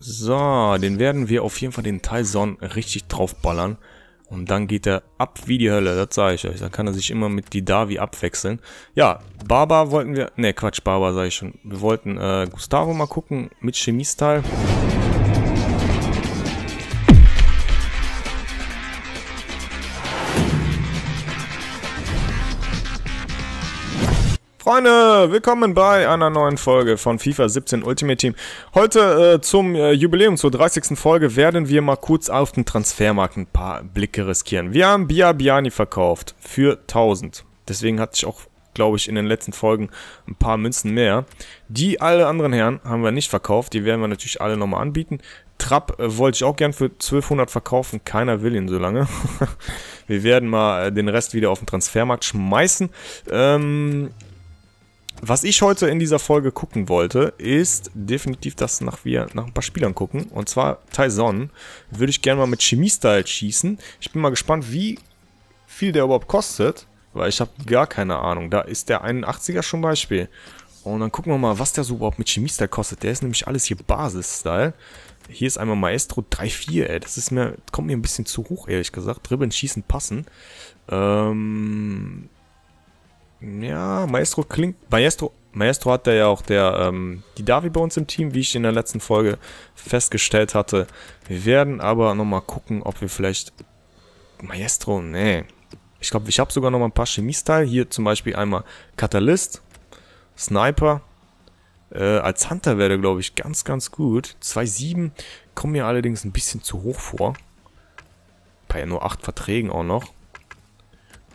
So, den werden wir auf jeden Fall den Tyson richtig draufballern. Und dann geht er ab wie die Hölle, das sage ich euch. Dann kann er sich immer mit die Davi abwechseln. Ja, Baba wollten wir... Ne, Quatsch, Baba sage ich schon. Wir wollten äh, Gustavo mal gucken mit Chemiestyle. Freunde, willkommen bei einer neuen Folge von FIFA 17 Ultimate Team. Heute äh, zum äh, Jubiläum, zur 30. Folge, werden wir mal kurz auf den Transfermarkt ein paar Blicke riskieren. Wir haben Bia Biani verkauft für 1000. Deswegen hatte ich auch, glaube ich, in den letzten Folgen ein paar Münzen mehr. Die alle anderen Herren haben wir nicht verkauft, die werden wir natürlich alle nochmal anbieten. Trapp äh, wollte ich auch gern für 1200 verkaufen. Keiner will ihn so lange. wir werden mal äh, den Rest wieder auf den Transfermarkt schmeißen. Ähm, was ich heute in dieser Folge gucken wollte, ist definitiv, dass nach wir nach ein paar Spielern gucken. Und zwar Tyson. Würde ich gerne mal mit Chemie-Style schießen. Ich bin mal gespannt, wie viel der überhaupt kostet. Weil ich habe gar keine Ahnung. Da ist der 81er schon Beispiel. Und dann gucken wir mal, was der so überhaupt mit Chemie-Style kostet. Der ist nämlich alles hier Basis-Style. Hier ist einmal Maestro 3-4, ey. Das ist mir, kommt mir ein bisschen zu hoch, ehrlich gesagt. Dribbeln, Schießen, Passen. Ähm, ja, Maestro klingt. Maestro, Maestro hat der ja auch der, ähm, die Davi bei uns im Team, wie ich in der letzten Folge festgestellt hatte. Wir werden aber nochmal gucken, ob wir vielleicht. Maestro, nee. Ich glaube, ich habe sogar nochmal ein paar Chemiestyle. Hier zum Beispiel einmal Katalyst, Sniper. Äh, als Hunter wäre der, glaube ich, ganz, ganz gut. 2-7 kommen mir allerdings ein bisschen zu hoch vor. Bei nur 8 Verträgen auch noch.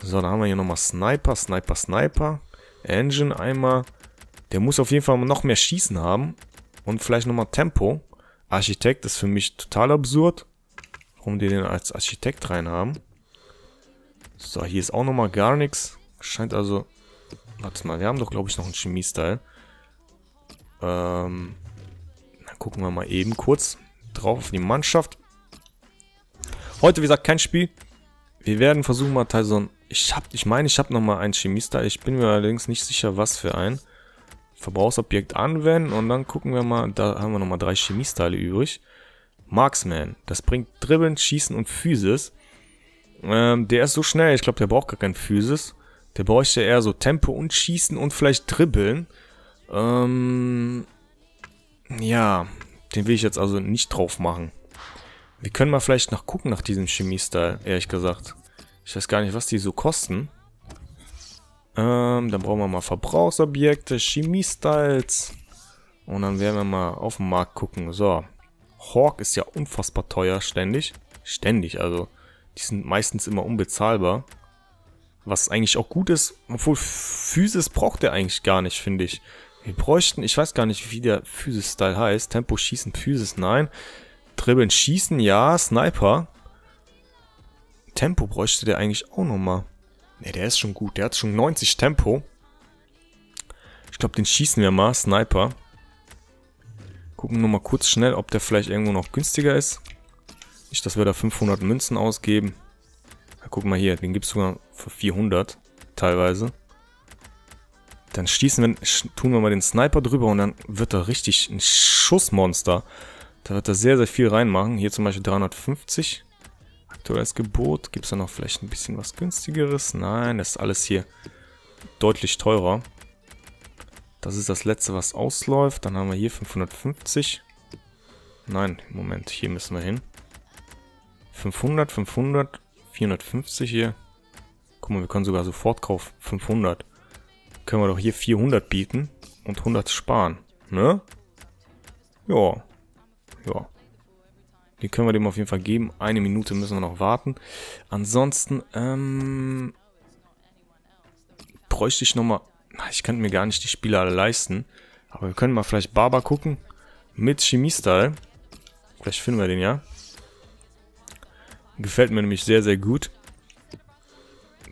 So, dann haben wir hier nochmal Sniper, Sniper, Sniper. Engine einmal. Der muss auf jeden Fall noch mehr Schießen haben. Und vielleicht nochmal Tempo. Architekt ist für mich total absurd. Warum die den als Architekt rein haben. So, hier ist auch nochmal gar nichts. Scheint also... Warte mal, wir haben doch, glaube ich, noch einen Chemie-Style. Ähm, dann gucken wir mal eben kurz drauf auf die Mannschaft. Heute, wie gesagt, kein Spiel. Wir werden versuchen mal Tyson. Ich hab, ich meine, ich habe noch mal einen Chemister. Ich bin mir allerdings nicht sicher, was für einen. Verbrauchsobjekt anwenden und dann gucken wir mal. Da haben wir noch mal drei Chemiesteile übrig. Marksman. Das bringt Dribbeln, Schießen und Physis. Ähm, der ist so schnell. Ich glaube, der braucht gar kein Physis. Der bräuchte eher so Tempo und Schießen und vielleicht Dribbeln. Ähm, ja, den will ich jetzt also nicht drauf machen. Wir können mal vielleicht noch gucken nach diesem Chemiestyle, ehrlich gesagt. Ich weiß gar nicht, was die so kosten. Ähm, dann brauchen wir mal Verbrauchsobjekte, Chemiestyles. Und dann werden wir mal auf den Markt gucken. So. Hawk ist ja unfassbar teuer, ständig. Ständig, also. Die sind meistens immer unbezahlbar. Was eigentlich auch gut ist, obwohl Physis braucht er eigentlich gar nicht, finde ich. Wir bräuchten, ich weiß gar nicht, wie der Physis-Style heißt. Tempo schießen, Physis, nein dribbeln. Schießen, ja. Sniper. Tempo bräuchte der eigentlich auch nochmal. Ne, der ist schon gut. Der hat schon 90 Tempo. Ich glaube, den schießen wir mal. Sniper. Gucken nur mal kurz schnell, ob der vielleicht irgendwo noch günstiger ist. Nicht, dass wir da 500 Münzen ausgeben. Ja, guck mal hier, den gibt es sogar für 400 teilweise. Dann schießen wir, tun wir mal den Sniper drüber und dann wird er richtig ein Schussmonster. Da wird er sehr, sehr viel reinmachen. Hier zum Beispiel 350. Aktuelles Gebot. Gibt es da noch vielleicht ein bisschen was günstigeres? Nein, das ist alles hier deutlich teurer. Das ist das letzte, was ausläuft. Dann haben wir hier 550. Nein, Moment, hier müssen wir hin. 500, 500, 450 hier. Guck mal, wir können sogar sofort kaufen. 500. Können wir doch hier 400 bieten und 100 sparen. Ne? Ja, ja. Die können wir dem auf jeden Fall geben. Eine Minute müssen wir noch warten. Ansonsten, ähm, bräuchte ich nochmal... Ich könnte mir gar nicht die Spieler alle leisten. Aber wir können mal vielleicht Barber gucken. Mit Chemiestyle. Vielleicht finden wir den ja. Gefällt mir nämlich sehr, sehr gut.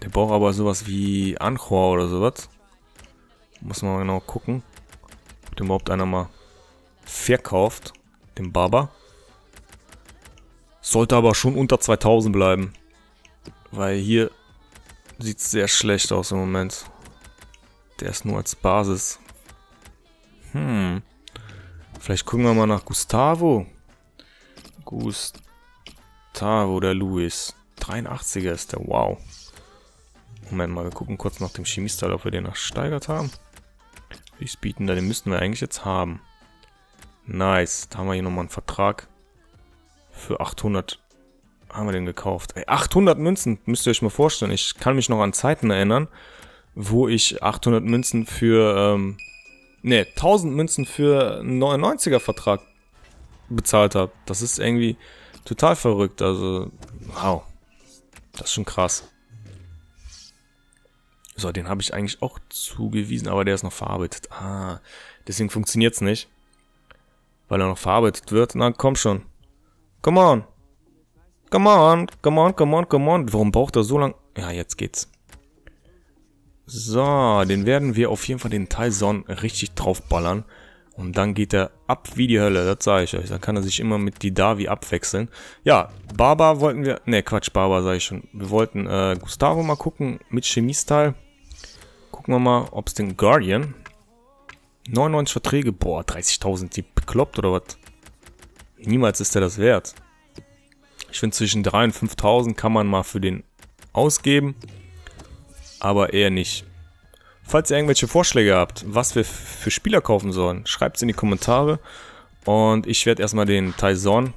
Der braucht aber sowas wie Anchor oder sowas. Muss man mal genau gucken. Ob den überhaupt einer mal verkauft dem Barber. Sollte aber schon unter 2000 bleiben. Weil hier sieht es sehr schlecht aus im Moment. Der ist nur als Basis. Hm. Vielleicht gucken wir mal nach Gustavo. Gustavo der Luis. 83er ist der, wow. Moment mal, wir gucken kurz nach dem Chemiestyle, ob wir den noch steigert haben. Wie bieten da, den müssten wir eigentlich jetzt haben. Nice. Da haben wir hier nochmal einen Vertrag. Für 800 haben wir den gekauft. Ey, 800 Münzen, müsst ihr euch mal vorstellen. Ich kann mich noch an Zeiten erinnern, wo ich 800 Münzen für, ähm, ne, 1000 Münzen für einen 99er Vertrag bezahlt habe. Das ist irgendwie total verrückt. Also, wow. Das ist schon krass. So, den habe ich eigentlich auch zugewiesen, aber der ist noch verarbeitet. Ah, deswegen funktioniert es nicht weil er noch verarbeitet wird. Na, komm schon. Come on. Come on, come on, come on, come on. Warum braucht er so lang? Ja, jetzt geht's. So, den werden wir auf jeden Fall den Tyson richtig draufballern. Und dann geht er ab wie die Hölle, das sage ich euch. Dann kann er sich immer mit die Davi abwechseln. Ja, Baba wollten wir... Ne, Quatsch, Baba sage ich schon. Wir wollten äh, Gustavo mal gucken mit Chemiestyle. Gucken wir mal, ob es den Guardian... 99 Verträge. Boah, 30.000, die bekloppt oder was? Niemals ist er das wert. Ich finde, zwischen 3.000 und 5.000 kann man mal für den ausgeben. Aber eher nicht. Falls ihr irgendwelche Vorschläge habt, was wir für Spieler kaufen sollen, schreibt es in die Kommentare. Und ich werde erstmal den Taison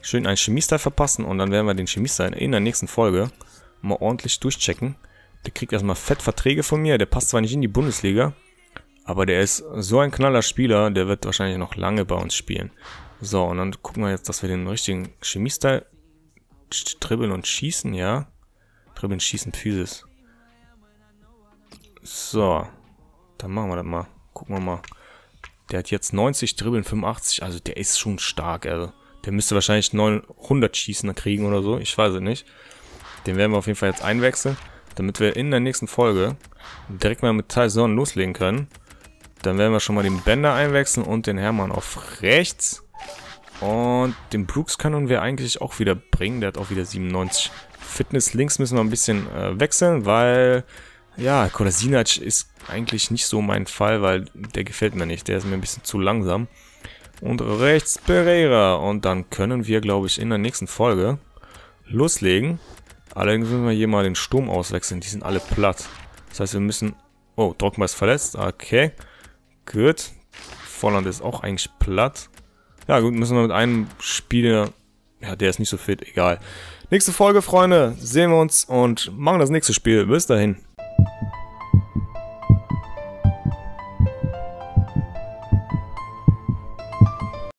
schön einen Chemiestyle verpassen. Und dann werden wir den Chemiestyle in der nächsten Folge mal ordentlich durchchecken. Der kriegt erstmal fett Verträge von mir. Der passt zwar nicht in die Bundesliga, aber der ist so ein knaller Spieler, der wird wahrscheinlich noch lange bei uns spielen. So, und dann gucken wir jetzt, dass wir den richtigen Chemie-Style dribbeln und schießen, ja. Dribbeln, schießen, Physis. So, dann machen wir das mal. Gucken wir mal. Der hat jetzt 90, Dribbeln 85, also der ist schon stark, also. Der müsste wahrscheinlich 900 Schießen kriegen oder so, ich weiß es nicht. Den werden wir auf jeden Fall jetzt einwechseln, damit wir in der nächsten Folge direkt mal mit Tyson loslegen können. Dann werden wir schon mal den Bender einwechseln und den Hermann auf rechts. Und den Brooks können wir eigentlich auch wieder bringen. Der hat auch wieder 97 Fitness. Links müssen wir ein bisschen äh, wechseln, weil... Ja, Kolasinac ist eigentlich nicht so mein Fall, weil der gefällt mir nicht. Der ist mir ein bisschen zu langsam. Und rechts Pereira. Und dann können wir, glaube ich, in der nächsten Folge loslegen. Allerdings müssen wir hier mal den Sturm auswechseln. Die sind alle platt. Das heißt, wir müssen... Oh, Drogba ist verletzt. Okay. Gut. Volland ist auch eigentlich platt. Ja gut, müssen wir mit einem Spieler... Ja, der ist nicht so fit, egal. Nächste Folge, Freunde. Sehen wir uns und machen das nächste Spiel. Bis dahin.